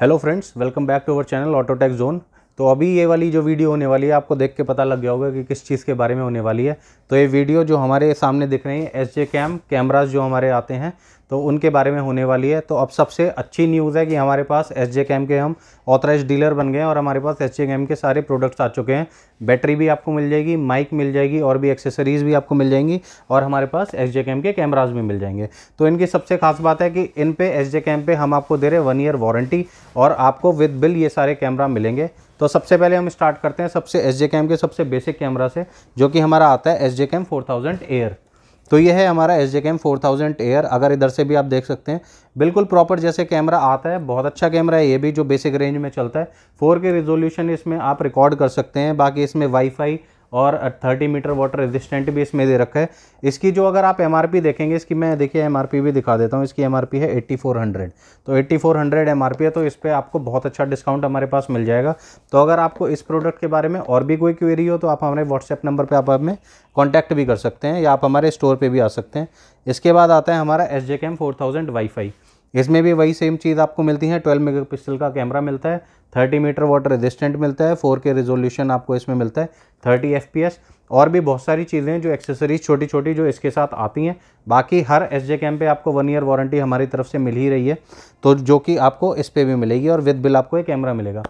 hello friends welcome back to our channel Autotech zone तो अभी ये वाली जो वीडियो होने वाली है आपको देख के पता लग गया होगा कि किस चीज़ के बारे में होने वाली है तो ये वीडियो जो हमारे सामने दिख रही है एस जे कैम कैमराज जो हमारे आते हैं तो उनके बारे में होने वाली है तो अब सबसे अच्छी न्यूज़ है कि हमारे पास एस जे कैम के हम ऑथराइज डीलर बन गए हैं और हमारे पास एस जे कैम के सारे प्रोडक्ट्स आ चुके हैं बैटरी भी आपको मिल जाएगी माइक मिल जाएगी और भी एक्सेसरीज़ भी आपको मिल जाएंगी और हमारे पास एस जे कैम के कैमराज भी मिल जाएंगे तो इनकी सबसे खास बात है कि इन पे एस जे कैम पे हम आपको दे रहे वन ईयर वारंटी और आपको विद बिल ये सारे कैमरा मिलेंगे तो सबसे पहले हम स्टार्ट करते हैं सबसे एस जे कैम के सबसे बेसिक कैमरा से जो कि हमारा आता है S J cam four thousand air तो ये है हमारा S J cam four thousand air अगर इधर से भी आप देख सकते हैं बिल्कुल प्रॉपर जैसे कैमरा आता है बहुत अच्छा कैमरा है ये भी जो बेसिक रेंज में चलता है फोर के रिजोल्यूशन इसमें आप रिकॉर्ड कर सकते हैं बाकी इसमें वाईफाई और 30 मीटर वाटर रेजिस्टेंट भी इसमें दे रखा है इसकी जो अगर आप एमआरपी देखेंगे इसकी मैं देखिए एमआरपी भी दिखा देता हूँ इसकी एमआरपी है 8400 तो 8400 एमआरपी है तो इस पर आपको बहुत अच्छा डिस्काउंट हमारे पास मिल जाएगा तो अगर आपको इस प्रोडक्ट के बारे में और भी कोई क्वेरी हो तो आप हमारे व्हाट्सएप नंबर पर आप हमें कॉन्टैक्ट भी कर सकते हैं या आप हमारे स्टोर पर भी आ सकते हैं इसके बाद आता है हमारा S J cam four thousand इसमें भी वही सेम चीज़ आपको मिलती है ट्वेल्व मेगापिक्सल का कैमरा मिलता है थर्टी मीटर वाटर रेजिस्टेंट मिलता है फोर के रेजोल्यूशन आपको इसमें मिलता है थर्टी एफ और भी बहुत सारी चीज़ें जो एक्सेसरीज छोटी छोटी जो इसके साथ आती हैं बाकी हर एस जे कैम पर आपको वन ईयर वारंटी हमारी तरफ से मिल ही रही है तो जो कि आपको इस पर भी मिलेगी और विद बिल आपको ये कैमरा मिलेगा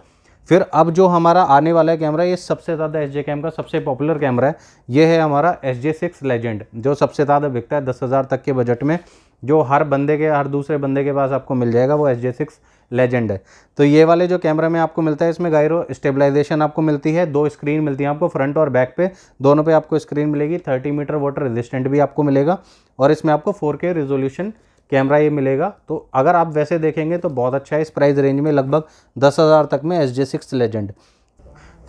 फिर अब जो हमारा आने वाला है कैमरा ये सबसे ज़्यादा एस जे कैम का सबसे पॉपुलर कैमरा है ये है हमारा एस जे सिक्स लेजेंड जो सबसे ज़्यादा बिकता है दस हज़ार तक के बजट में जो हर बंदे के हर दूसरे बंदे के पास आपको मिल जाएगा वो एस जे सिक्स लेजेंड है तो ये वाले जो कैमरा में आपको मिलता है इसमें गायरो स्टेबलाइजेशन आपको मिलती है दो स्क्रीन मिलती है आपको फ्रंट और बैक पे दोनों पे आपको स्क्रीन मिलेगी थर्टी मीटर वाटर रेजिस्टेंट भी आपको मिलेगा और इसमें आपको फोर के रेजोल्यूशन कैमरा ये मिलेगा तो अगर आप वैसे देखेंगे तो बहुत अच्छा है इस प्राइस रेंज में लगभग दस हज़ार तक में एस जे सिक्स लेजेंड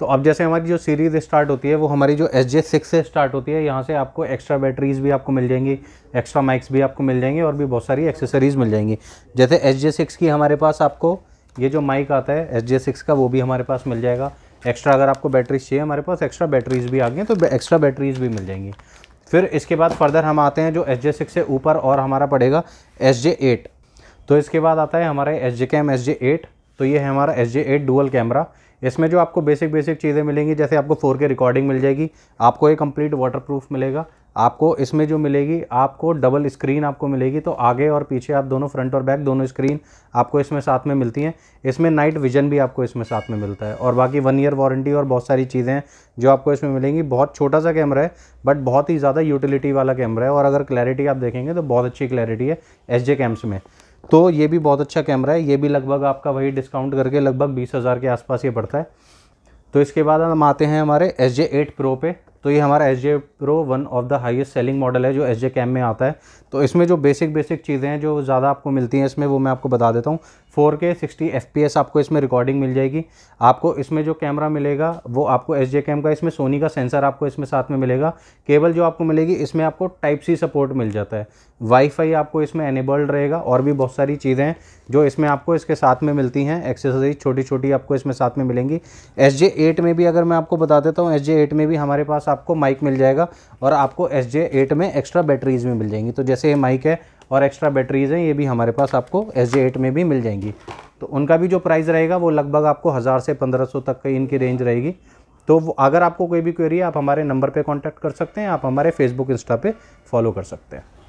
तो अब जैसे हमारी जो सीरीज़ स्टार्ट होती है वो हमारी जो एस जे सिक्स से स्टार्ट होती है यहाँ से आपको एक्स्ट्रा बैटरीज़ भी आपको मिल जाएंगी एक्स्ट्रा माइक्स भी आपको मिल जाएंगे और भी बहुत सारी एक्सेसरीज़ मिल जाएंगी जैसे एस जे सिक्स की हमारे पास आपको ये जो माइक आता है एस जे सिक्स का वो भी हमारे पास मिल जाएगा एक्स्ट्रा अगर आपको बैटरीज चाहिए हमारे पास एक्स्ट्रा बैटरीज भी आ गई तो एक्स्ट्रा बैटरीज़ भी मिल जाएंगी फिर इसके बाद फर्दर हम आते हैं जो एस जे सिक्स से ऊपर और हमारा पड़ेगा एस जे एट तो इसके बाद आता है हमारे S J cam S J eight तो ये है हमारा S J eight dual camera इसमें जो आपको बेसिक बेसिक चीज़ें मिलेंगी जैसे आपको फोर के रिकॉर्डिंग मिल जाएगी आपको ये कंप्लीट वाटरप्रूफ मिलेगा आपको इसमें जो मिलेगी आपको डबल स्क्रीन आपको मिलेगी तो आगे और पीछे आप दोनों फ्रंट और बैक दोनों स्क्रीन आपको इसमें साथ में मिलती हैं इसमें नाइट विजन भी आपको इसमें साथ में मिलता है और बाकी वन ईयर वारंटी और बहुत सारी चीज़ें हैं जो आपको इसमें मिलेंगी बहुत छोटा सा कैमरा है बट बहुत ही ज़्यादा यूटिलिटी वाला कैमरा है और अगर क्लैरिटी आप देखेंगे तो बहुत अच्छी क्लैरिटी है एस जे में तो ये भी बहुत अच्छा कैमरा है ये भी लगभग आपका वही डिस्काउंट करके लगभग बीस हज़ार के आसपास ये पड़ता है तो इसके बाद हम आते हैं हमारे एस जे एट प्रो पे तो ये हमारा S J pro one of the highest selling model है जो एस जे कैम में आता है तो इसमें जो बेसिक बेसिक चीज़ें हैं जो ज़्यादा आपको मिलती हैं इसमें वो मैं आपको बता देता हूँ फोर के सिक्सटी एफ पी एस आपको इसमें रिकॉर्डिंग मिल जाएगी आपको इसमें जो कैमरा मिलेगा वो आपको एस जे कैम का इसमें सोनी का सेंसर आपको इसमें साथ में मिलेगा केबल जो आपको मिलेगी इसमें आपको टाइप सी सपोर्ट मिल जाता है वाईफाई आपको इसमें एनेबल्ड रहेगा और भी बहुत सारी चीज़ें हैं जो इसमें आपको इसके साथ में मिलती हैं एक्सेसरीज छोटी छोटी आपको इसमें साथ में मिलेंगी एस जे एट में भी अगर मैं आपको बता देता हूँ एस जे एट में भी हमारे पास आपको माइक मिल जाएगा और आपको एस जे एट में एक्स्ट्रा बैटरीज भी मिल जाएंगी तो जैसे ये माइक है और एक्स्ट्रा बैटरीज हैं ये भी हमारे पास आपको एस जे एट में भी मिल जाएंगी तो उनका भी जो प्राइस रहेगा वो लगभग आपको हज़ार से पंद्रह सौ तक की इनकी रेंज रहेगी तो अगर आपको कोई भी क्वेरी है आप हमारे नंबर पर कॉन्टैक्ट कर सकते हैं आप हमारे फेसबुक इंस्टा पे फॉलो कर सकते हैं